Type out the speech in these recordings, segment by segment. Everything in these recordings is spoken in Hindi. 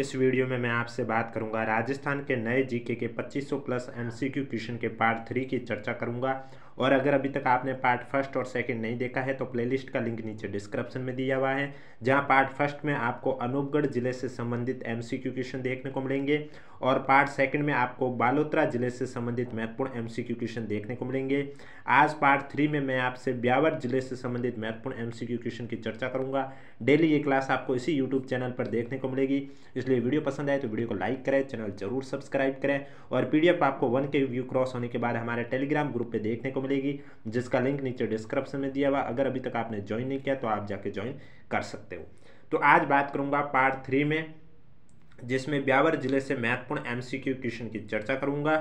इस वीडियो में मैं आपसे बात करूंगा राजस्थान के नए जीके के 2500 प्लस एमसीक्यू क्वेश्चन के पार्ट थ्री की चर्चा करूंगा और अगर अभी तक आपने पार्ट फर्स्ट और सेकंड नहीं देखा है तो प्लेलिस्ट का लिंक नीचे डिस्क्रिप्शन में दिया हुआ है जहां पार्ट फर्स्ट में आपको अनूपगढ़ जिले से संबंधित एमसीक्यू क्वेश्चन देखने को मिलेंगे और पार्ट सेकंड में आपको बालोत्रा जिले से संबंधित महत्वपूर्ण एमसीक्यू क्वेश्चन देखने को मिलेंगे आज पार्ट थ्री में मैं आपसे ब्यावर जिले से संबंधित महत्वपूर्ण एम क्वेश्चन की चर्चा करूँगा डेली ये क्लास आपको इसी यूट्यूब चैनल पर देखने को मिलेगी इसलिए वीडियो पसंद आए तो वीडियो को लाइक करें चैनल जरूर सब्सक्राइब करें और पीडीएफ आपको वन के व्यू क्रॉस होने के बाद हमारे टेलीग्राम ग्रुप पर देखने को मिलेगी जिसका लिंक नीचे डिस्क्रिप्शन में दिया हुआ अगर अभी तक आपने ज्वाइन नहीं किया तो आप जाके ज्वाइन कर सकते हो तो आज बात करूंगा पार्ट थ्री में जिसमें ब्यावर जिले से महत्वपूर्ण एमसीक्यू क्वेश्चन की चर्चा करूंगा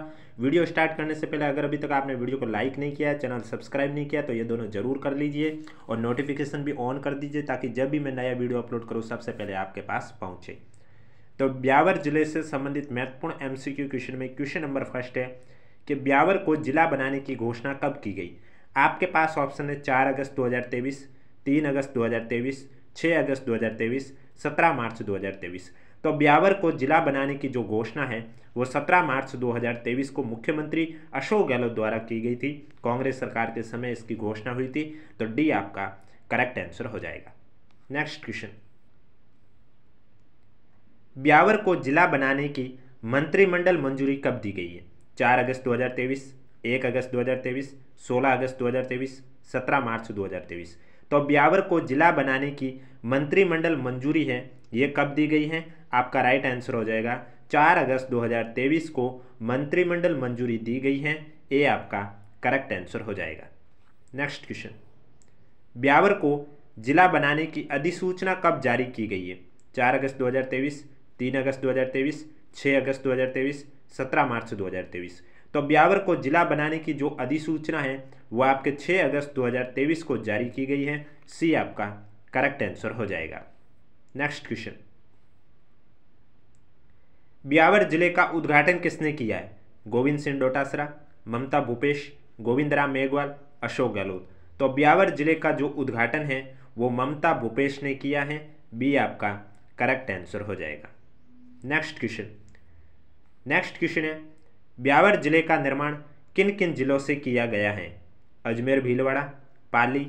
वीडियो स्टार्ट करने से पहले अगर अभी तक आपने वीडियो को लाइक नहीं किया चैनल सब्सक्राइब नहीं किया तो ये दोनों जरूर कर लीजिए और नोटिफिकेशन भी ऑन कर दीजिए ताकि जब भी मैं नया वीडियो अपलोड करूँ सबसे पहले आपके पास पहुँचे तो ब्यावर जिले से संबंधित महत्वपूर्ण एमसीक्यू क्वेश्चन में क्वेश्चन नंबर फर्स्ट है कि ब्यावर को जिला बनाने की घोषणा कब की गई आपके पास ऑप्शन है चार अगस्त 2023, तीन अगस्त 2023, 6 अगस्त 2023, 17 मार्च 2023। तो ब्यावर को जिला बनाने की जो घोषणा है वो 17 मार्च 2023 को मुख्यमंत्री अशोक गहलोत द्वारा की गई थी कांग्रेस सरकार के समय इसकी घोषणा हुई थी तो डी आपका करेक्ट आंसर हो जाएगा नेक्स्ट क्वेश्चन ब्यावर को जिला बनाने की मंत्रिमंडल मंजूरी कब दी गई है चार अगस्त 2023, एक अगस्त 2023, 16 अगस्त 2023, 17 मार्च 2023। तो ब्यावर को जिला बनाने की मंत्रिमंडल मंजूरी है ये कब दी गई है आपका राइट आंसर हो जाएगा चार अगस्त 2023 को मंत्रिमंडल मंजूरी दी गई है ये आपका करेक्ट आंसर हो जाएगा नेक्स्ट क्वेश्चन ब्यावर को जिला बनाने की अधिसूचना कब जारी की गई है चार अगस्त दो तेईस तीन अगस्त 2023, 6 अगस्त तेईस सत्रह मार्च 2023 तो ब्यावर को जिला बनाने की जो अधिसूचना है वह आपके 6 अगस्त 2023 को जारी की गई है सी आपका करेक्ट आंसर हो जाएगा नेक्स्ट क्वेश्चन ब्यावर जिले का उद्घाटन किसने किया है गोविंद सिंह डोटासरा ममता भूपेश गोविंद राम मेघवाल अशोक गहलोत तो ब्यावर जिले का जो उद्घाटन है वो ममता भूपेश ने किया है बी आपका करेक्ट आंसर हो जाएगा नेक्स्ट क्वेश्चन नेक्स्ट क्वेश्चन है ब्यावर जिले का निर्माण किन किन जिलों से किया गया है अजमेर भीलवाड़ा पाली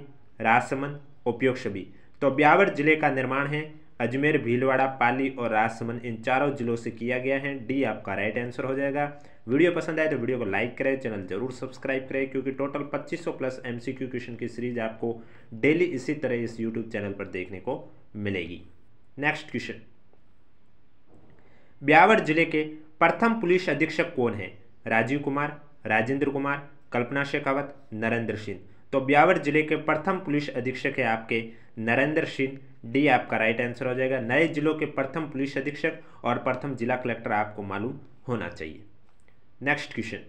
राजसमंद उपयोग सभी तो ब्यावर जिले का निर्माण है अजमेर भीलवाड़ा पाली और राजसमंद इन चारों जिलों से किया गया है डी आपका राइट आंसर हो जाएगा वीडियो पसंद आए तो वीडियो को लाइक करें चैनल जरूर सब्सक्राइब करें क्योंकि टोटल 2500 प्लस एमसीक्यू क्वेश्चन की सीरीज आपको डेली इसी तरह इस यूट्यूब चैनल पर देखने को मिलेगी नेक्स्ट क्वेश्चन ब्यावर जिले के प्रथम पुलिस अधीक्षक कौन है राजीव कुमार राजेंद्र कुमार कल्पना शेखावत नरेंद्र सिंह तो ब्यावर जिले के प्रथम पुलिस अधीक्षक है आपके नरेंद्र सिंह डी आपका राइट आंसर हो जाएगा नए जिलों के प्रथम पुलिस अधीक्षक और प्रथम जिला कलेक्टर आपको मालूम होना चाहिए नेक्स्ट क्वेश्चन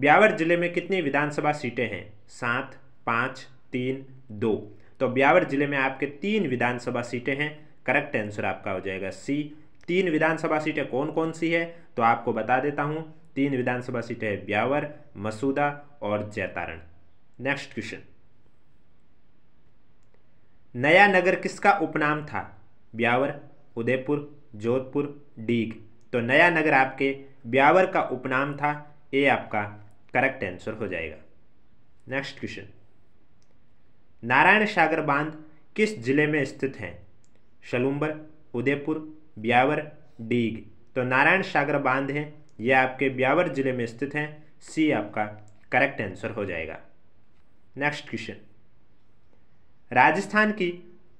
ब्यावर जिले में कितनी विधानसभा सीटें हैं सात पाँच तीन दो तो ब्यावर जिले में आपके तीन विधानसभा सीटें हैं करेक्ट आंसर आपका हो जाएगा सी तीन विधानसभा सीटें कौन कौन सी है तो आपको बता देता हूँ तीन विधानसभा सीटें ब्यावर मसूदा और जैतारण नेक्स्ट क्वेश्चन नया नगर किसका उपनाम था ब्यावर उदयपुर जोधपुर डीग तो नया नगर आपके ब्यावर का उपनाम था ये आपका करेक्ट आंसर हो जाएगा नेक्स्ट क्वेश्चन नारायण सागर बांध किस जिले में स्थित हैं शलुम्बर उदयपुर ब्यावर डीग तो नारायण सागर बांध है यह आपके ब्यावर जिले में स्थित है सी आपका करेक्ट आंसर हो जाएगा नेक्स्ट क्वेश्चन राजस्थान की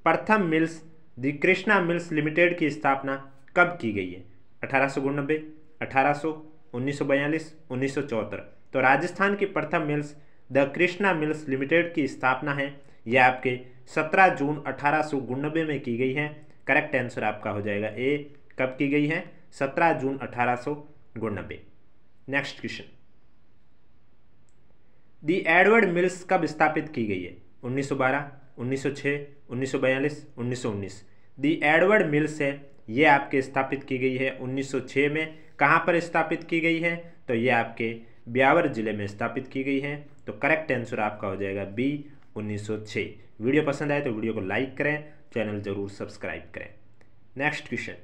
प्रथम mills the Krishna mills limited की स्थापना कब की गई है अठारह सौ उन्नबे अठारह सौ उन्नीस सौ बयालीस उन्नीस सौ चौहत्तर तो राजस्थान की प्रथम mills the Krishna mills limited की स्थापना है यह आपके 17 जून अठारह में की गई है करेक्ट आंसर आपका हो जाएगा ए कब की गई है सत्रह जून अठारह सौ next question the Edward mills कब स्थापित की गई है 1912, 1906, 1942, 1919 दी एडवर्ड मिल्स है ये आपके स्थापित की गई है 1906 में कहाँ पर स्थापित की गई है तो ये आपके ब्यावर जिले में स्थापित की गई है तो करेक्ट आंसर आपका हो जाएगा बी 1906 वीडियो पसंद आए तो वीडियो को लाइक करें चैनल जरूर सब्सक्राइब करें नेक्स्ट क्वेश्चन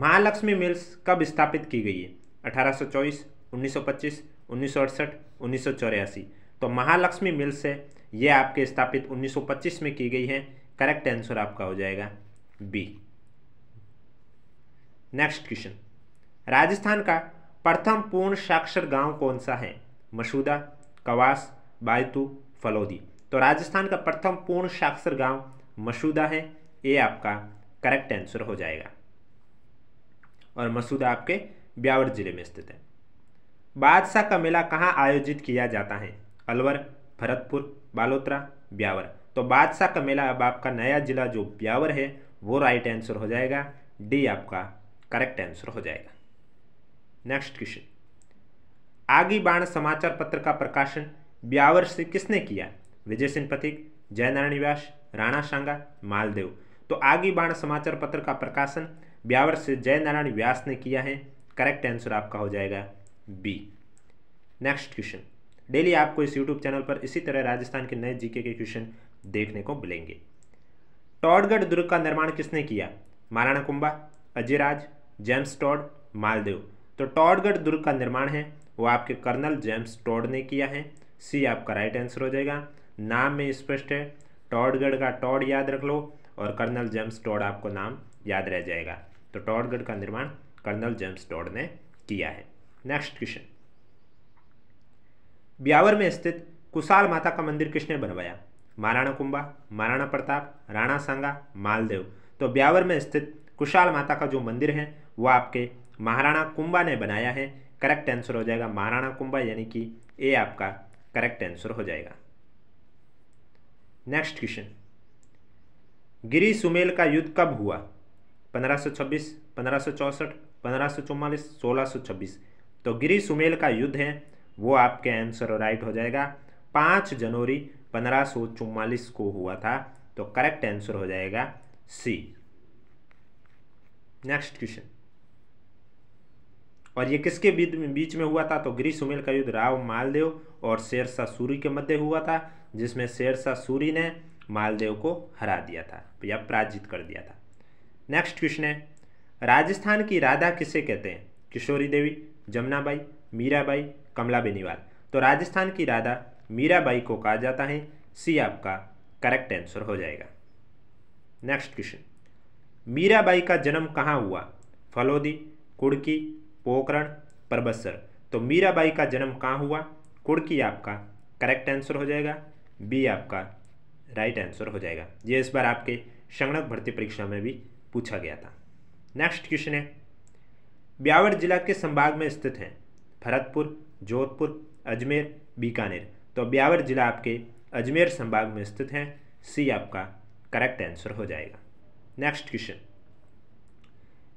महालक्ष्मी मिल्स कब स्थापित की गई है 1824, 1925, 1968, 1984 तो महालक्ष्मी मिल्स है ये आपके स्थापित 1925 में की गई है करेक्ट आंसर आपका हो जाएगा बी नेक्स्ट क्वेश्चन राजस्थान का प्रथम पूर्ण साक्षर गांव कौन सा है मसूदा कवास बायतू फलौदी तो राजस्थान का प्रथम पूर्ण साक्षर गांव मसूदा है ये आपका करेक्ट आंसर हो जाएगा और मसूदा आपके ब्यावर जिले में स्थित है बादशाह का मेला कहाँ आयोजित किया जाता है अलवर भरतपुर बालोतरा ब्यावर तो बादशाह का मेला अब आपका नया जिला जो ब्यावर है वो राइट आंसर हो जाएगा डी आपका करेक्ट आंसर हो जाएगा नेक्स्ट क्वेश्चन आगी बाण समाचार पत्र का प्रकाशन ब्यावर से किसने किया विजय सिंह पथिक जयनारायण व्यास राणा सांगा मालदेव तो आगे बाण समाचार पत्र का प्रकाशन ब्यावर से जयनारायण व्यास ने किया है करेक्ट आंसर आपका हो जाएगा बी नेक्स्ट क्वेश्चन डेली आपको इस यूट्यूब चैनल पर इसी तरह राजस्थान के नए जीके के क्वेश्चन देखने को मिलेंगे टॉडगढ़ दुर्ग का निर्माण किसने किया महाराणा कुंभा अजयराज जेम्स टॉड मालदेव तो टॉडगढ़ दुर्ग का निर्माण है वो आपके कर्नल जेम्स टॉड ने किया है सी आपका राइट आंसर हो जाएगा नाम में स्पष्ट है टॉडगढ़ का टॉड याद रख लो और कर्नल जेम्स टॉड आपको नाम याद रह जाएगा तो टॉडगढ़ का निर्माण कर्नल जेम्स टॉड ने किया है नेक्स्ट क्वेश्चन ब्यावर में स्थित कुशाल माता का मंदिर किसने बनवाया महाराणा कुंभा महाराणा प्रताप राणा सांगा मालदेव तो ब्यावर में स्थित कुशाल माता का जो मंदिर है वह आपके महाराणा कुंभा ने बनाया है करेक्ट आंसर हो जाएगा महाराणा कुंभा यानी कि ए आपका करेक्ट आंसर हो जाएगा नेक्स्ट क्वेश्चन गिरी सुमेल का युद्ध कब हुआ 1526, 1564, 1544, 1626 तो गिरी सुमेल का युद्ध है वो आपके आंसर राइट हो जाएगा 5 जनवरी 1544 को हुआ था तो करेक्ट आंसर हो जाएगा सी नेक्स्ट क्वेश्चन और ये किसके बीच में हुआ था तो गिरी सुमेल का युद्ध राव मालदेव और शेरशाह सूरी के मध्य हुआ था जिसमें शेरशाह सूरी ने मालदेव को हरा दिया था या पराजित कर दिया था नेक्स्ट क्वेश्चन है राजस्थान की राधा किसे कहते हैं किशोरी देवी जमुनाबाई मीराबाई कमला बेनीवाल तो राजस्थान की राधा मीराबाई को कहा जाता है सी आपका करेक्ट आंसर हो जाएगा नेक्स्ट क्वेश्चन मीराबाई का जन्म कहाँ हुआ फलोदी कुड़की पोकरण परबसर तो मीराबाई का जन्म कहाँ हुआ कुड़की आपका करेक्ट आंसर हो जाएगा बी आपका राइट आंसर हो जाएगा ये इस बार आपके संगणक भर्ती परीक्षा में भी पूछा गया था नेक्स्ट क्वेश्चन है ब्यावर जिला के संभाग में स्थित हैं भरतपुर जोधपुर अजमेर बीकानेर तो ब्यावर जिला आपके अजमेर संभाग में स्थित हैं सी आपका करेक्ट आंसर हो जाएगा नेक्स्ट क्वेश्चन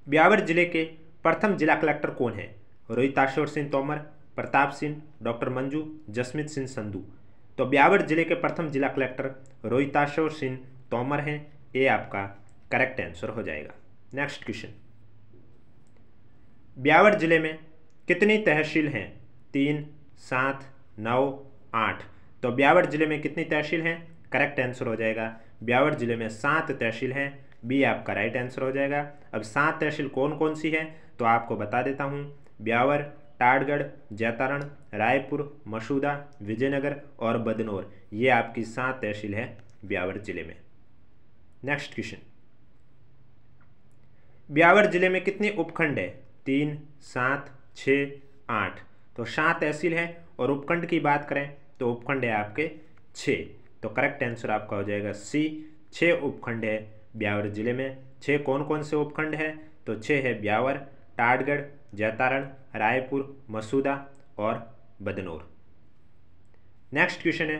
ब्यावर जिले के प्रथम जिला कलेक्टर कौन है रोहिताश्वर सिंह तोमर प्रताप सिंह डॉक्टर मंजू जसमित सिंह संधू तो ब्यावर जिले के प्रथम जिला कलेक्टर रोहिताश्वर सिंह तोमर हैं ये आपका करेक्ट आंसर हो जाएगा नेक्स्ट क्वेश्चन ब्यावर जिले में कितनी तहसील हैं तीन सात नौ आठ तो ब्यावर जिले में कितनी तहसील हैं करेक्ट आंसर हो जाएगा ब्यावर जिले में सात तहसील हैं बी आपका राइट आंसर हो जाएगा अब सात तहसील कौन कौन सी है तो आपको बता देता हूँ ब्यावर टाडगढ़ जैतारण रायपुर मसूदा विजयनगर और बदनौर ये आपकी सात तहसील है ब्यावर जिले में नेक्स्ट क्वेश्चन ब्यावर जिले में कितने उपखंड है तीन सात छ आठ तो सात तहसील है और उपखंड की बात करें तो उपखंड है आपके छ तो करेक्ट आंसर आपका हो जाएगा सी छ उपखंड है ब्यावर जिले में छ कौन कौन से उपखंड है तो छः है ब्यावर टाडगढ़ जैतारण रायपुर मसूदा और बदनौर नेक्स्ट क्वेश्चन है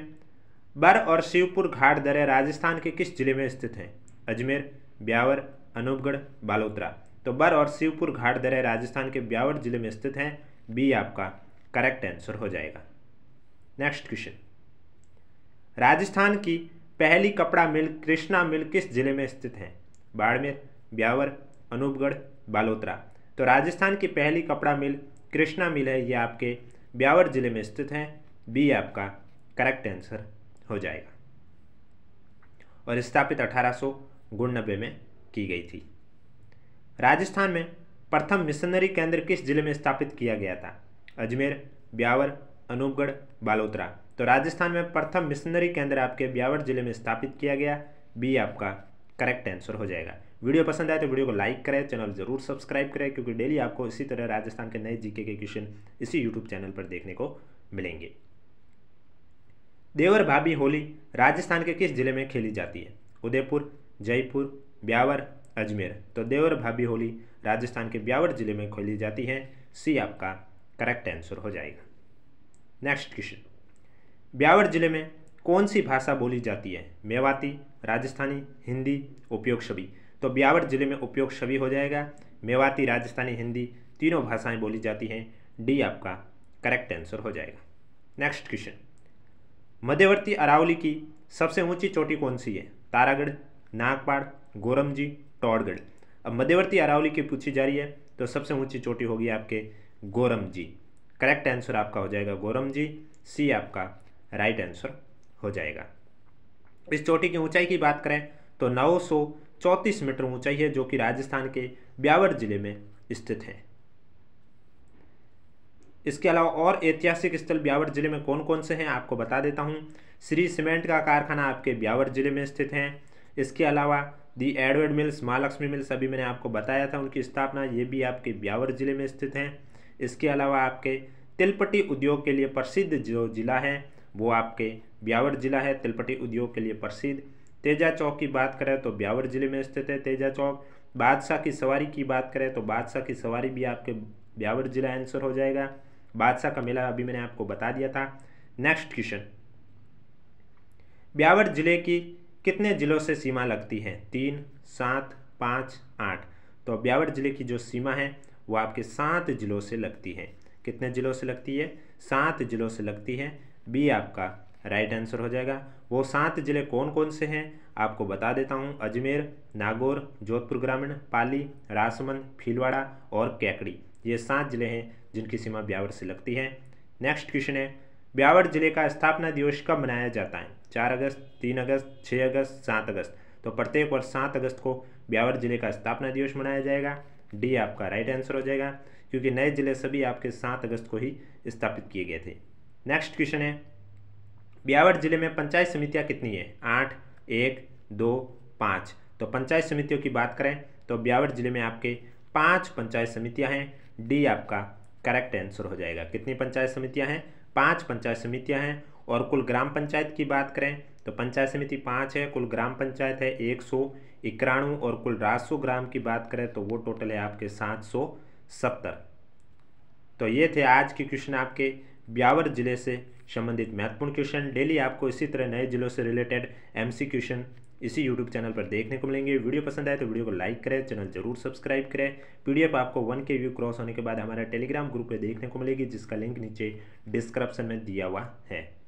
बर और शिवपुर घाट दरे राजस्थान के किस जिले में स्थित हैं अजमेर ब्यावर अनूपगढ़ बालोतरा तो बर और शिवपुर घाट दरे राजस्थान के ब्यावर जिले में स्थित हैं बी आपका करेक्ट आंसर हो जाएगा नेक्स्ट क्वेश्चन राजस्थान की पहली कपड़ा मिल कृष्णा मिल किस जिले में स्थित है बाड़मेर ब्यावर अनूपगढ़ बालोतरा तो राजस्थान की पहली कपड़ा मिल कृष्णा मिल है ये आपके ब्यावर जिले में स्थित है बी आपका करेक्ट आंसर हो जाएगा और स्थापित अठारह सौ में की गई थी राजस्थान में प्रथम मिशनरी केंद्र किस जिले में स्थापित किया गया था अजमेर ब्यावर अनूपगढ़ बालोतरा तो राजस्थान में प्रथम मिशनरी केंद्र आपके ब्यावर जिले में स्थापित किया गया बी आपका करेक्ट आंसर हो जाएगा वीडियो पसंद आए तो वीडियो को लाइक करें चैनल जरूर सब्सक्राइब करें क्योंकि डेली आपको इसी तरह राजस्थान के नए जीके के क्वेश्चन इसी यूट्यूब चैनल पर देखने को मिलेंगे देवर भाभी होली राजस्थान के किस जिले में खेली जाती है उदयपुर जयपुर ब्यावर अजमेर तो देवर भाभी होली राजस्थान के ब्यावर जिले में खेली जाती है सी आपका करेक्ट आंसर हो जाएगा नेक्स्ट क्वेश्चन ब्यावर जिले में कौन सी भाषा बोली जाती है मेवाती राजस्थानी हिंदी उपयोग सभी तो ब्यावर जिले में उपयोग सभी हो जाएगा मेवाती राजस्थानी हिंदी तीनों भाषाएं बोली जाती हैं डी आपका करेक्ट आंसर हो जाएगा नेक्स्ट क्वेश्चन मध्यवर्ती अरावली की सबसे ऊंची चोटी कौन सी है तारागढ़ नागपाड़ गोरमजी टौड़गढ़ अब मध्यवर्ती अरावली की पूछी जा रही है तो सबसे ऊंची चोटी होगी आपके गोरम जी करेक्ट आंसर आपका हो जाएगा गोरम जी सी आपका राइट आंसर हो जाएगा इस चोटी की ऊंचाई की बात करें तो नौ सौ चौंतीस मीटर ऊंचाई है जो कि राजस्थान के ब्यावर जिले में स्थित है इसके अलावा और ऐतिहासिक स्थल ब्यावर जिले में कौन कौन से हैं आपको बता देता हूँ श्री सीमेंट का कारखाना आपके ब्यावर जिले में स्थित है इसके अलावा the Edward mills Mahalakshmi mills अभी मैंने आपको बताया था उनकी स्थापना ये भी आपके ब्यावर जिले में स्थित हैं इसके अलावा आपके तिलपटी उद्योग के लिए प्रसिद्ध जो जिला है वो आपके ब्यावर जिला है तिलपटी उद्योग के लिए प्रसिद्ध तेजा चौक की बात करें तो ब्यावर जिले में स्थित है तेजा चौक बादशाह की सवारी की बात करें तो बादशाह की सवारी भी आपके ब्यावर जिला आंसर हो जाएगा बादशाह का मेला अभी मैंने आपको बता दिया था नेक्स्ट क्वेश्चन ब्यावर जिले की कितने जिलों से सीमा लगती है तीन सात पाँच आठ तो ब्यावर जिले की जो सीमा है वो आपके सात जिलों से लगती है कितने जिलों से लगती है सात जिलों से लगती है बी आपका राइट आंसर हो जाएगा वो सात जिले कौन कौन से हैं आपको बता देता हूँ अजमेर नागौर जोधपुर ग्रामीण पाली रासमंद फीलवाड़ा और कैकड़ी ये सात जिले हैं जिनकी सीमा ब्यावर से लगती है नेक्स्ट क्वेश्चन है ब्यावर जिले का स्थापना दिवस कब मनाया जाता है चार अगस्त तीन अगस्त छः अगस्त सात अगस्त तो प्रत्येक वर्ष सात अगस्त को ब्यावर जिले का स्थापना दिवस मनाया जाएगा डी आपका राइट आंसर हो जाएगा क्योंकि नए जिले सभी आपके सात अगस्त को ही स्थापित किए गए थे नेक्स्ट क्वेश्चन है ब्यावर जिले में पंचायत समितियाँ कितनी है आठ एक दो पाँच तो पंचायत समितियों की बात करें तो ब्यावर जिले में आपके पाँच पंचायत समितियाँ हैं डी आपका करेक्ट आंसर हो जाएगा कितनी पंचायत समितियाँ हैं पाँच पंचायत समितियाँ हैं और कुल ग्राम पंचायत की बात करें तो पंचायत समिति पाँच है कुल ग्राम पंचायत है एक सौ इक्यानवे और कुल राजस्व ग्राम की बात करें तो वो टोटल है आपके सात सौ सत्तर तो ये थे आज के क्वेश्चन आपके ब्यावर जिले से संबंधित महत्वपूर्ण क्वेश्चन डेली आपको इसी तरह नए जिलों से रिलेटेड एम क्वेश्चन इसी यूट्यूब चैनल पर देखने को मिलेंगे वीडियो पसंद आए तो वीडियो को लाइक करें चैनल जरूर सब्सक्राइब करें पीडीएफ आपको वन के व्यू क्रॉस होने के बाद हमारा टेलीग्राम ग्रुप पर देखने को मिलेगी जिसका लिंक नीचे डिस्क्रिप्शन में दिया हुआ है